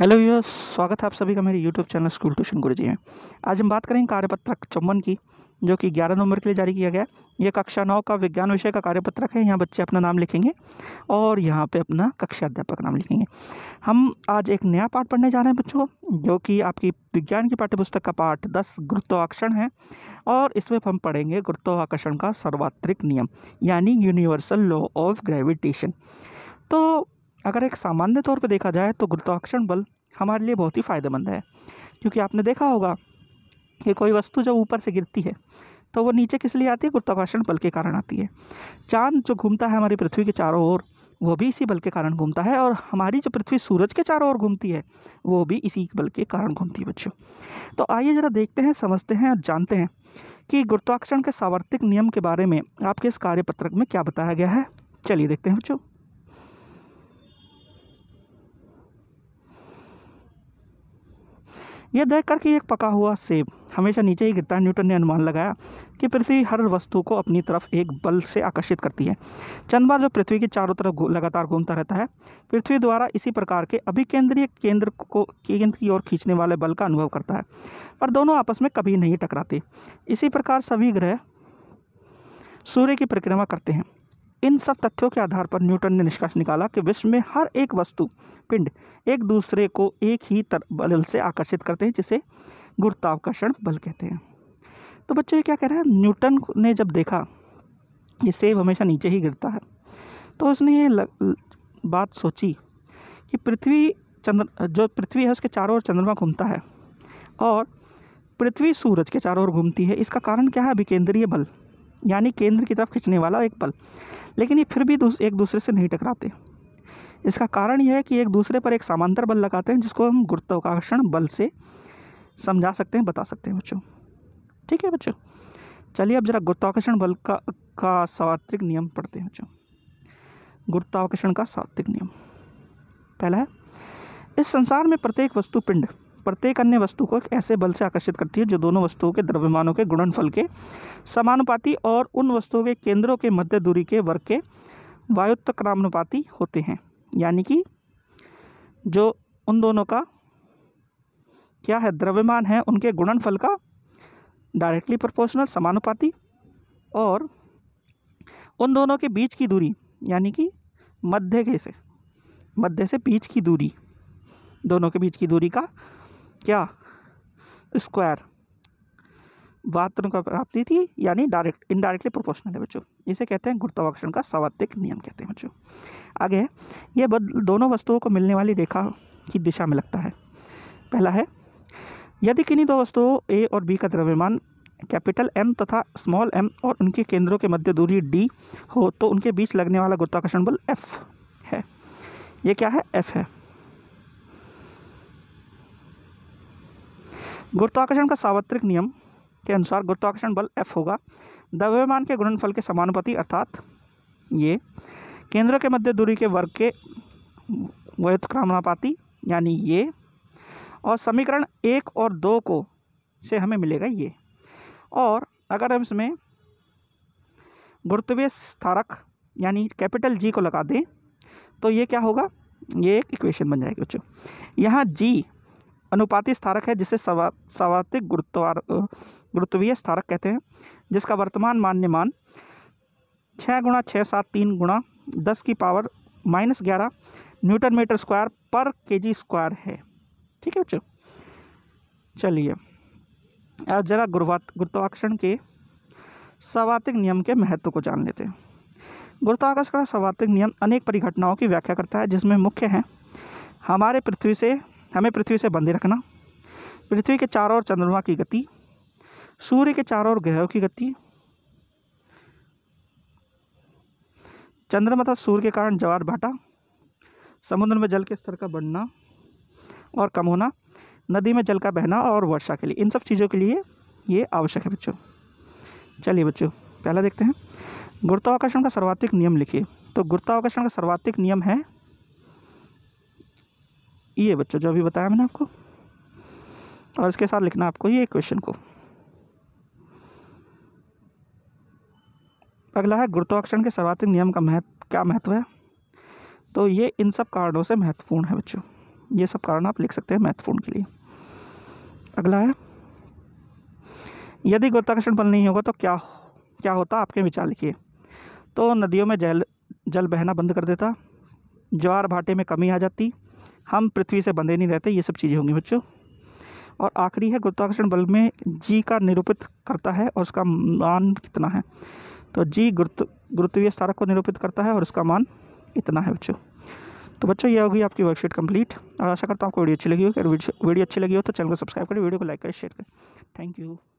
hello viewers स्वागत है आप सभी का मेरे यूट्यूब चैनल स्कूल ट्यूशन गुरु जी में आज हम बात करेंगे कार्यपत्रक चौवन की जो कि 11 नवंबर के लिए जारी किया गया है ये कक्षा नौ का विज्ञान विषय का कार्यपत्रक है यहाँ बच्चे अपना नाम लिखेंगे और यहाँ पे अपना कक्षा अध्यापक नाम लिखेंगे हम आज एक नया पाठ पढ़ने जा रहे हैं बच्चों जो कि आपकी विज्ञान की पाठ्यपुस्तक का पाठ दस गुरुत्वाकर्षण है और इसमें हम पढ़ेंगे गुरुत्वाकर्षण का सर्वात्रिक नियम यानी यूनिवर्सल लॉ ऑफ ग्रेविटेशन तो अगर एक सामान्य तौर पर देखा जाए तो गुरुत्वाकर्षण बल हमारे लिए बहुत ही फ़ायदेमंद है क्योंकि आपने देखा होगा कि कोई वस्तु जब ऊपर से गिरती है तो वो नीचे किस लिए आती है गुरुत्वाकर्षण बल के कारण आती है चांद जो घूमता है हमारी पृथ्वी के चारों ओर वो भी इसी बल के कारण घूमता है और हमारी जो पृथ्वी सूरज के चारों ओर घूमती है वो भी इसी बल के कारण घूमती है बच्चों तो आइए ज़रा देखते हैं समझते हैं और जानते हैं कि गुरुत्वाकर्षण के सावर्तिक नियम के बारे में आपके इस कार्यपत्रक में क्या बताया गया है चलिए देखते हैं बच्चों यह देख कर कि एक पका हुआ सेब हमेशा नीचे ही गिरता है न्यूटन ने अनुमान लगाया कि पृथ्वी हर वस्तु को अपनी तरफ एक बल से आकर्षित करती है चंद्रमा जो पृथ्वी के चारों तरफ लगातार घूमता रहता है पृथ्वी द्वारा इसी प्रकार के अभिकेंद्रीय केंद्र को केंद्र की ओर खींचने वाले बल का अनुभव करता है पर दोनों आपस में कभी नहीं टकराते इसी प्रकार सभी ग्रह सूर्य की परिक्रमा करते हैं इन सब तथ्यों के आधार पर न्यूटन ने निष्कर्ष निकाला कि विश्व में हर एक वस्तु पिंड एक दूसरे को एक ही बल से आकर्षित करते हैं जिसे गुरुत्वाकर्षण बल कहते हैं तो बच्चों ये क्या कह रहा है न्यूटन ने जब देखा कि सेब हमेशा नीचे ही गिरता है तो उसने ये लग, बात सोची कि पृथ्वी चंद्र जो पृथ्वी है उसके चारों ओर चंद्रमा घूमता है और पृथ्वी सूरज के चारों ओर घूमती है इसका कारण क्या है विकेंद्रीय बल यानी केंद्र की तरफ खींचने वाला एक बल लेकिन ये फिर भी दूस, एक दूसरे से नहीं टकराते इसका कारण यह है कि एक दूसरे पर एक समांतर बल लगाते हैं जिसको हम गुरुत्वाकर्षण बल से समझा सकते हैं बता सकते हैं बच्चों ठीक है बच्चों चलिए अब जरा गुरुत्वाकर्षण बल का का सात्विक नियम पढ़ते हैं बच्चों गुरुत्वाकर्षण का सात्विक नियम पहला है इस संसार में प्रत्येक वस्तु पिंड प्रत्येक अन्य वस्तु को एक ऐसे बल से आकर्षित करती है जो दोनों वस्तुओं के द्रव्यमानों के गुणनफल के समानुपाती और उन वस्तुओं के केंद्रों के मध्य दूरी के वर्ग के वायुत्वक्रानुपाती होते हैं यानी कि जो उन दोनों का क्या है द्रव्यमान है उनके गुणनफल का डायरेक्टली प्रोपोर्शनल समानुपाती और उन दोनों के बीच की दूरी यानी कि मध्य के से मध्य से बीच की दूरी दोनों के बीच की दूरी का क्या स्क्वायर वातन का प्राप्ति थी यानी डायरेक्ट इनडायरेक्टली प्रोपोर्शनल है बच्चों इसे कहते हैं गुरुत्वाकर्षण का सावत्विक नियम कहते हैं बच्चों आगे ये बदल दोनों वस्तुओं को मिलने वाली रेखा की दिशा में लगता है पहला है यदि किन्हीं दो वस्तुओं ए और बी का द्रव्यमान कैपिटल एम तथा स्मॉल एम और उनके केंद्रों के मध्य दूरी डी हो तो उनके बीच लगने वाला गुरुत्वाकर्षण बल एफ है ये क्या है एफ है गुरुत्वाकर्षण का सार्वत्रिक नियम के अनुसार गुरुत्वाकर्षण बल एफ होगा द्रव्यमान के गुणनफल के समानुपाती अर्थात ये केंद्र के मध्य दूरी के वर्ग के व्युत्क्रमणापाती यानी ये और समीकरण एक और दो को से हमें मिलेगा ये और अगर हम इसमें गुरुत्वीय स्थारक यानी कैपिटल जी को लगा दें तो ये क्या होगा ये एक इक्वेशन बन जाएगी बच्चों यहाँ जी अनुपाती स्थारक है जिसे सावर्तिक गुरुत्वार गुरुत्वीय स्थारक कहते हैं जिसका वर्तमान मान्य मान छः गुणा छः सात तीन गुणा दस की पावर माइनस ग्यारह newton metre square per K जी स्क्वायर है ठीक है बच्चों चलिए अब जरा गुरुवात गुरुत्वाकर्षण के सवातिक नियम के महत्व को जान लेते हैं गुरुत्वाकर्षण का सवातिक नियम अनेक परिघटनाओं की व्याख्या करता है जिसमें मुख्य हैं हमारे पृथ्वी से हमें पृथ्वी से बंधे रखना पृथ्वी के चारों ओर चंद्रमा की गति सूर्य के चारों ओर ग्रहों की गति चंद्रमा तथा सूर्य के कारण जवार भाटा समुद्र में जल के स्तर का बढ़ना और कम होना नदी में जल का बहना और वर्षा के लिए इन सब चीज़ों के लिए ये आवश्यक है बच्चों चलिए बच्चों पहला देखते हैं गुरुत्वाकर्षण का सर्वाधिक नियम लिखिए तो गुरुत्वाकर्षण का सर्वाधिक नियम है ये बच्चों जो अभी बताया मैंने आपको और इसके साथ लिखना आपको ये क्वेश्चन को अगला है गुरुत्वाकर्षण के सर्वाधिक नियम का महत्व क्या महत्व है तो ये इन सब कारणों से महत्वपूर्ण है बच्चों ये सब कारण आप लिख सकते हैं महत्वपूर्ण के लिए अगला है यदि गुरुत्वाकर्षण बल नहीं होगा तो क्या क्या होता आपके विचार लिखिए तो नदियों में जल जल बहना बंद कर देता ज्वार भाटे में कमी आ जाती हम पृथ्वी से बंधे नहीं रहते ये सब चीज़ें होंगी बच्चों और आखिरी है गुरुत्वाकर्षण बल में जी का निरूपित करता है और उसका मान कितना है तो जी गुरुत्व गुरुत्वीय स्तारक को निरूपित करता है और उसका मान इतना है बच्चों तो बच्चों यह होगी आपकी वर्कशीट कंप्लीट और आशा करता हूँ आपको वीडियो अच्छी लगी हो अगर वीडियो अच्छी लगी हो तो चैनल को सब्सक्राइब करें वीडियो को लाइक करें शेयर करें थैंक यू